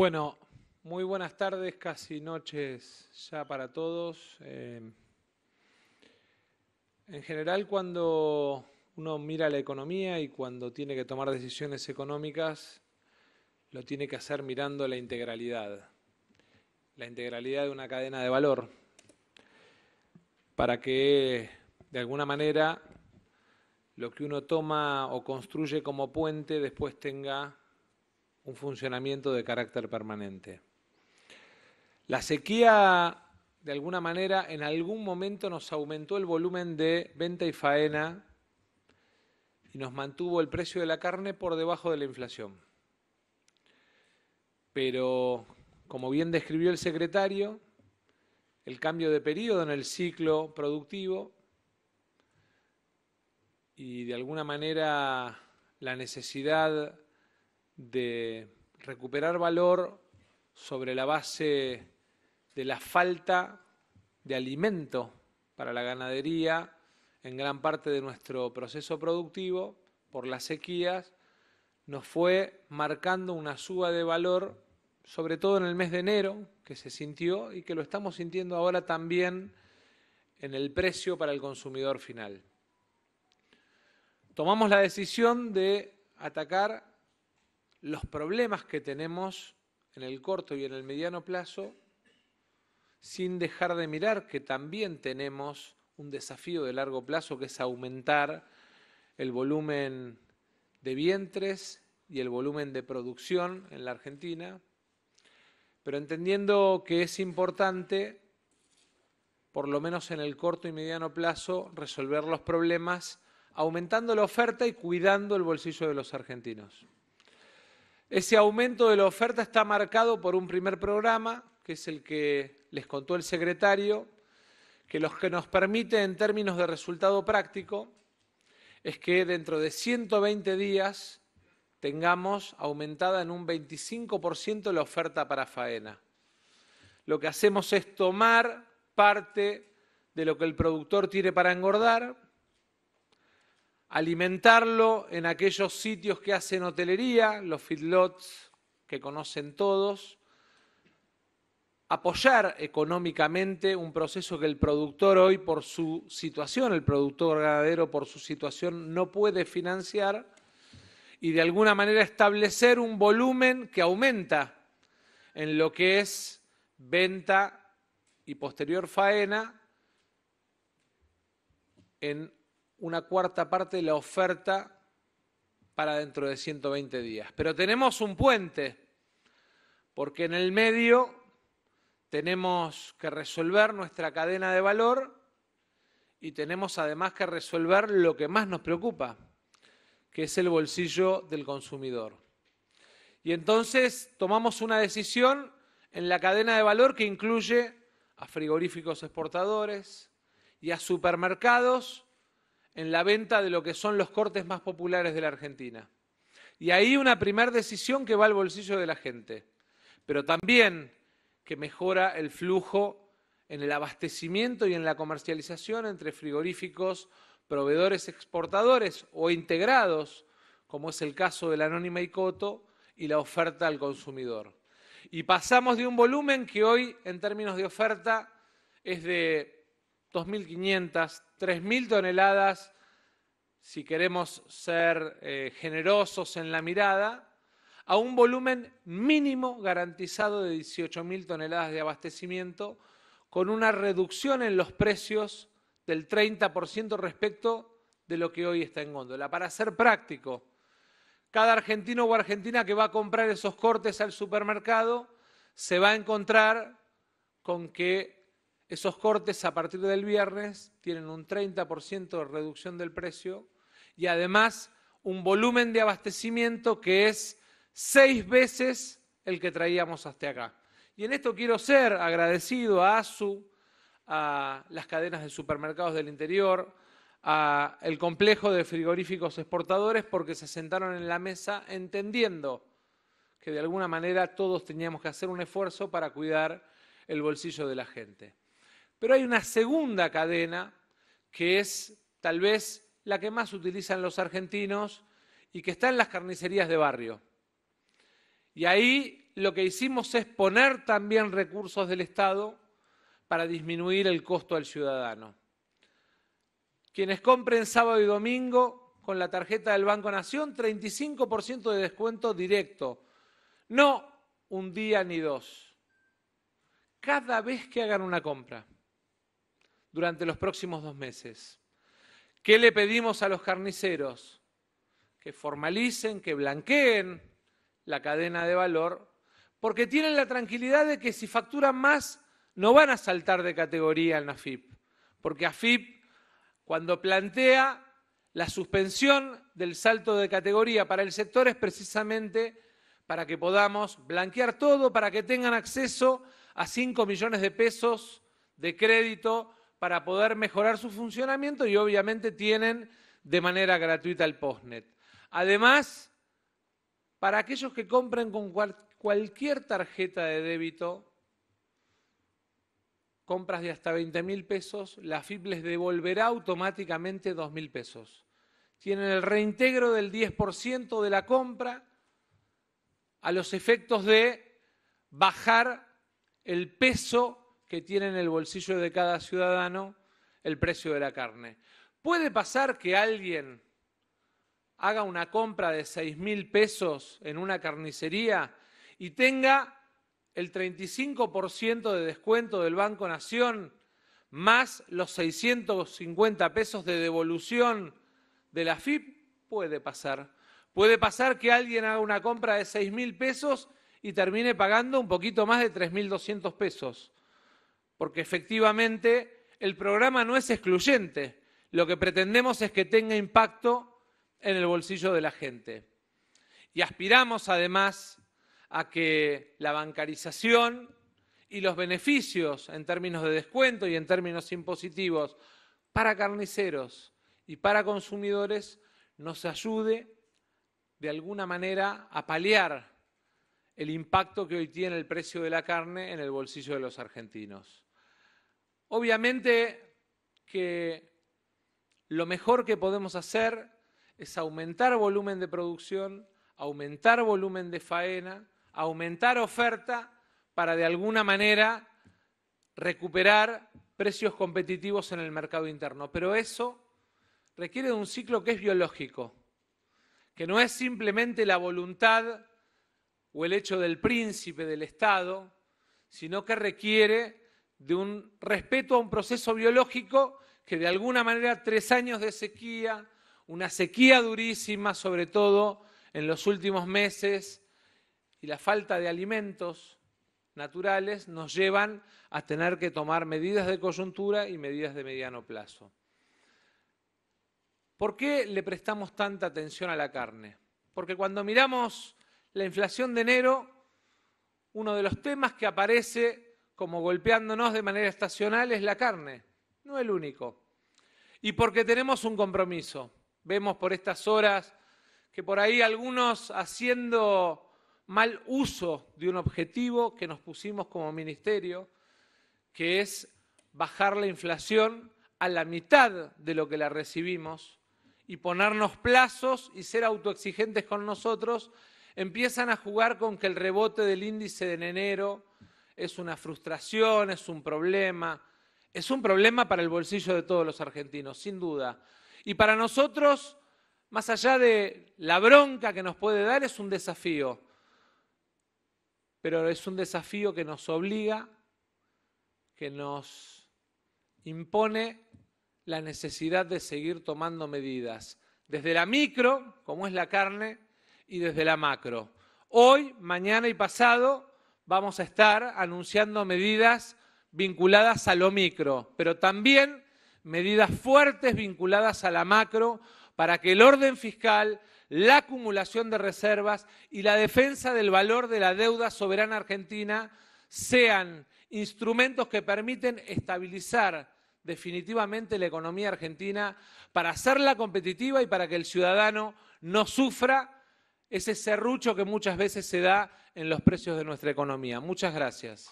Bueno, muy buenas tardes, casi noches ya para todos. Eh, en general, cuando uno mira la economía y cuando tiene que tomar decisiones económicas, lo tiene que hacer mirando la integralidad, la integralidad de una cadena de valor, para que de alguna manera lo que uno toma o construye como puente después tenga un funcionamiento de carácter permanente. La sequía, de alguna manera, en algún momento nos aumentó el volumen de venta y faena y nos mantuvo el precio de la carne por debajo de la inflación. Pero, como bien describió el secretario, el cambio de periodo en el ciclo productivo y de alguna manera la necesidad de recuperar valor sobre la base de la falta de alimento para la ganadería en gran parte de nuestro proceso productivo por las sequías, nos fue marcando una suba de valor, sobre todo en el mes de enero, que se sintió y que lo estamos sintiendo ahora también en el precio para el consumidor final. Tomamos la decisión de atacar los problemas que tenemos en el corto y en el mediano plazo, sin dejar de mirar que también tenemos un desafío de largo plazo que es aumentar el volumen de vientres y el volumen de producción en la Argentina, pero entendiendo que es importante, por lo menos en el corto y mediano plazo, resolver los problemas aumentando la oferta y cuidando el bolsillo de los argentinos. Ese aumento de la oferta está marcado por un primer programa, que es el que les contó el secretario, que lo que nos permite en términos de resultado práctico es que dentro de 120 días tengamos aumentada en un 25% la oferta para faena. Lo que hacemos es tomar parte de lo que el productor tiene para engordar, alimentarlo en aquellos sitios que hacen hotelería, los feedlots que conocen todos, apoyar económicamente un proceso que el productor hoy por su situación, el productor ganadero por su situación no puede financiar y de alguna manera establecer un volumen que aumenta en lo que es venta y posterior faena en una cuarta parte de la oferta para dentro de 120 días. Pero tenemos un puente, porque en el medio tenemos que resolver nuestra cadena de valor y tenemos además que resolver lo que más nos preocupa, que es el bolsillo del consumidor. Y entonces tomamos una decisión en la cadena de valor que incluye a frigoríficos exportadores y a supermercados en la venta de lo que son los cortes más populares de la Argentina. Y ahí una primera decisión que va al bolsillo de la gente, pero también que mejora el flujo en el abastecimiento y en la comercialización entre frigoríficos, proveedores exportadores o integrados, como es el caso de la Anónima y Coto, y la oferta al consumidor. Y pasamos de un volumen que hoy, en términos de oferta, es de 2.500, 3.000 toneladas, si queremos ser eh, generosos en la mirada, a un volumen mínimo garantizado de 18.000 toneladas de abastecimiento, con una reducción en los precios del 30% respecto de lo que hoy está en góndola. Para ser práctico, cada argentino o argentina que va a comprar esos cortes al supermercado se va a encontrar con que esos cortes a partir del viernes tienen un 30% de reducción del precio y además un volumen de abastecimiento que es seis veces el que traíamos hasta acá. Y en esto quiero ser agradecido a ASU, a las cadenas de supermercados del interior, al complejo de frigoríficos exportadores, porque se sentaron en la mesa entendiendo que de alguna manera todos teníamos que hacer un esfuerzo para cuidar el bolsillo de la gente. Pero hay una segunda cadena que es tal vez la que más utilizan los argentinos y que está en las carnicerías de barrio. Y ahí lo que hicimos es poner también recursos del Estado para disminuir el costo al ciudadano. Quienes compren sábado y domingo con la tarjeta del Banco Nación, 35% de descuento directo. No un día ni dos. Cada vez que hagan una compra durante los próximos dos meses. ¿Qué le pedimos a los carniceros? Que formalicen, que blanqueen la cadena de valor, porque tienen la tranquilidad de que si facturan más, no van a saltar de categoría en AFIP, porque AFIP, cuando plantea la suspensión del salto de categoría para el sector, es precisamente para que podamos blanquear todo, para que tengan acceso a 5 millones de pesos de crédito para poder mejorar su funcionamiento y obviamente tienen de manera gratuita el postnet. Además, para aquellos que compren con cualquier tarjeta de débito, compras de hasta 20 mil pesos, la FIP les devolverá automáticamente 2 mil pesos. Tienen el reintegro del 10% de la compra a los efectos de bajar el peso que tiene en el bolsillo de cada ciudadano el precio de la carne. ¿Puede pasar que alguien haga una compra de seis mil pesos en una carnicería y tenga el 35% de descuento del Banco Nación más los 650 pesos de devolución de la FIP? Puede pasar. Puede pasar que alguien haga una compra de seis mil pesos y termine pagando un poquito más de 3.200 pesos porque efectivamente el programa no es excluyente. Lo que pretendemos es que tenga impacto en el bolsillo de la gente. Y aspiramos además a que la bancarización y los beneficios en términos de descuento y en términos impositivos para carniceros y para consumidores nos ayude de alguna manera a paliar el impacto que hoy tiene el precio de la carne en el bolsillo de los argentinos. Obviamente que lo mejor que podemos hacer es aumentar volumen de producción, aumentar volumen de faena, aumentar oferta para de alguna manera recuperar precios competitivos en el mercado interno. Pero eso requiere de un ciclo que es biológico, que no es simplemente la voluntad o el hecho del príncipe del Estado, sino que requiere de un respeto a un proceso biológico que de alguna manera tres años de sequía, una sequía durísima, sobre todo en los últimos meses, y la falta de alimentos naturales nos llevan a tener que tomar medidas de coyuntura y medidas de mediano plazo. ¿Por qué le prestamos tanta atención a la carne? Porque cuando miramos la inflación de enero, uno de los temas que aparece como golpeándonos de manera estacional es la carne, no el único. Y porque tenemos un compromiso. Vemos por estas horas que por ahí algunos haciendo mal uso de un objetivo que nos pusimos como ministerio, que es bajar la inflación a la mitad de lo que la recibimos y ponernos plazos y ser autoexigentes con nosotros, empiezan a jugar con que el rebote del índice de enero es una frustración, es un problema. Es un problema para el bolsillo de todos los argentinos, sin duda. Y para nosotros, más allá de la bronca que nos puede dar, es un desafío. Pero es un desafío que nos obliga, que nos impone la necesidad de seguir tomando medidas, desde la micro, como es la carne, y desde la macro. Hoy, mañana y pasado vamos a estar anunciando medidas vinculadas a lo micro, pero también medidas fuertes vinculadas a la macro para que el orden fiscal, la acumulación de reservas y la defensa del valor de la deuda soberana argentina sean instrumentos que permiten estabilizar definitivamente la economía argentina para hacerla competitiva y para que el ciudadano no sufra ese serrucho que muchas veces se da en los precios de nuestra economía. Muchas gracias.